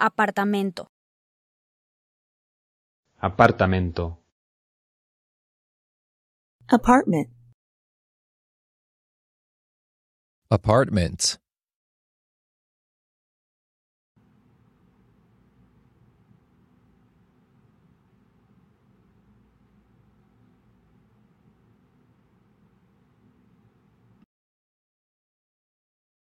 Apartamento. Apartamento. Apartment. Apartment.